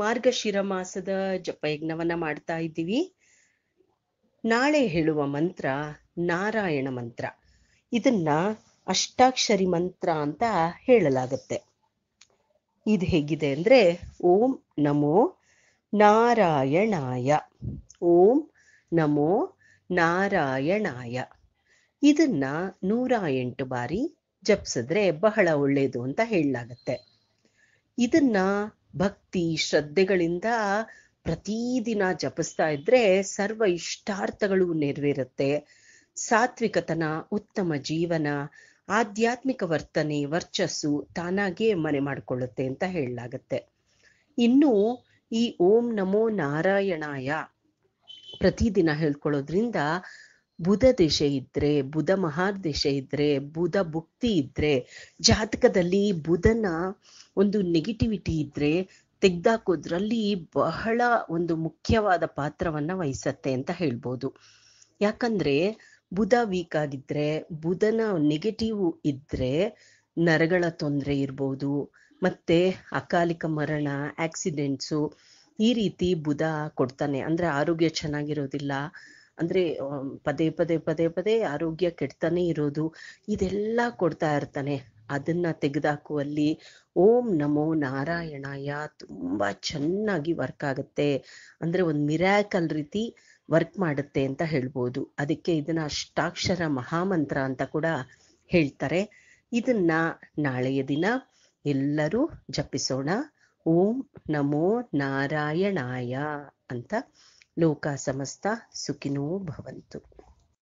ಮಾರ್ಗಶಿರ ಮಾಸದ ಜಪಯಜ್ಞವನ್ನ ಮಾಡ್ತಾ ಇದ್ದೀವಿ ನಾಳೆ ಹೇಳುವ ಮಂತ್ರ ನಾರಾಯಣ ಮಂತ್ರ ಇದನ್ನ ಅಷ್ಟಾಕ್ಷರಿ ಮಂತ್ರ ಅಂತ ಹೇಳಲಾಗತ್ತೆ ಇದು ಹೇಗಿದೆ ಅಂದ್ರೆ ಓಂ ನಮೋ ನಾರಾಯಣಾಯ ಓಂ ನಮೋ ನಾರಾಯಣಾಯ ಇದನ್ನ ನೂರ ಎಂಟು ಬಾರಿ ಜಪ್ಸಿದ್ರೆ ಬಹಳ ಒಳ್ಳೆಯದು ಅಂತ ಹೇಳಲಾಗತ್ತೆ ಇದನ್ನ ಭಕ್ತಿ ಶ್ರದ್ಧೆಗಳಿಂದ ಪ್ರತಿದಿನ ಜಪಿಸ್ತಾ ಇದ್ರೆ ಸರ್ವ ಇಷ್ಟಾರ್ಥಗಳು ನೆರವೇರುತ್ತೆ ಸಾತ್ವಿಕತನ ಉತ್ತಮ ಜೀವನ ಆಧ್ಯಾತ್ಮಿಕ ವರ್ತನೆ ವರ್ಚಸ್ಸು ತಾನಾಗೇ ಮನೆ ಮಾಡಿಕೊಳ್ಳುತ್ತೆ ಅಂತ ಹೇಳಲಾಗತ್ತೆ ಇನ್ನು ಈ ಓಂ ನಮೋ ನಾರಾಯಣಾಯ ಪ್ರತಿದಿನ ಹೇಳ್ಕೊಳ್ಳೋದ್ರಿಂದ ಬುಧ ದಿಶೆ ಇದ್ರೆ ಬುಧ ದಿಶೆ ಇದ್ರೆ ಬುಧ ಭುಕ್ತಿ ಇದ್ರೆ ಜಾತಕದಲ್ಲಿ ಬುಧನ ಒಂದು ನೆಗೆಟಿವಿಟಿ ಇದ್ರೆ ತೆಗ್ದಾಕೋದ್ರಲ್ಲಿ ಬಹಳ ಒಂದು ಮುಖ್ಯವಾದ ಪಾತ್ರವನ್ನ ವಹಿಸತ್ತೆ ಅಂತ ಹೇಳ್ಬೋದು ಯಾಕಂದ್ರೆ ಬುಧ ವೀಕ್ ಆಗಿದ್ರೆ ಬುಧನ ನೆಗೆಟಿವ್ ಇದ್ರೆ ನರಗಳ ತೊಂದರೆ ಇರ್ಬೋದು ಮತ್ತೆ ಅಕಾಲಿಕ ಮರಣ ಆಕ್ಸಿಡೆಂಟ್ಸು ಈ ರೀತಿ ಬುಧ ಕೊಡ್ತಾನೆ ಅಂದ್ರೆ ಆರೋಗ್ಯ ಚೆನ್ನಾಗಿರೋದಿಲ್ಲ ಅಂದ್ರೆ ಪದೇ ಪದೇ ಪದೇ ಪದೇ ಆರೋಗ್ಯ ಕೆಡ್ತಾನೆ ಇರೋದು ಇದೆಲ್ಲ ಕೊಡ್ತಾ ಇರ್ತಾನೆ ಅದನ್ನ ತೆಗೆದಾಕುವಲ್ಲಿ ಓಂ ನಮೋ ನಾರಾಯಣಾಯ ತುಂಬಾ ಚೆನ್ನಾಗಿ ವರ್ಕ್ ಆಗುತ್ತೆ ಅಂದ್ರೆ ಒಂದು ಮಿರಾಕಲ್ ರೀತಿ ವರ್ಕ್ ಮಾಡುತ್ತೆ ಅಂತ ಹೇಳ್ಬೋದು ಅದಕ್ಕೆ ಇದನ್ನ ಅಷ್ಟಾಕ್ಷರ ಮಹಾಮಂತ್ರ ಅಂತ ಕೂಡ ಹೇಳ್ತಾರೆ ಇದನ್ನ ನಾಳೆಯ ದಿನ ಎಲ್ಲರೂ ಜಪಿಸೋಣ ಓಂ ನಮೋ ನಾರಾಯಣಾಯ ಅಂತ ಲೋಕ ಸಮಸ್ತ ಸುಖಿನೋ ಭವಂತು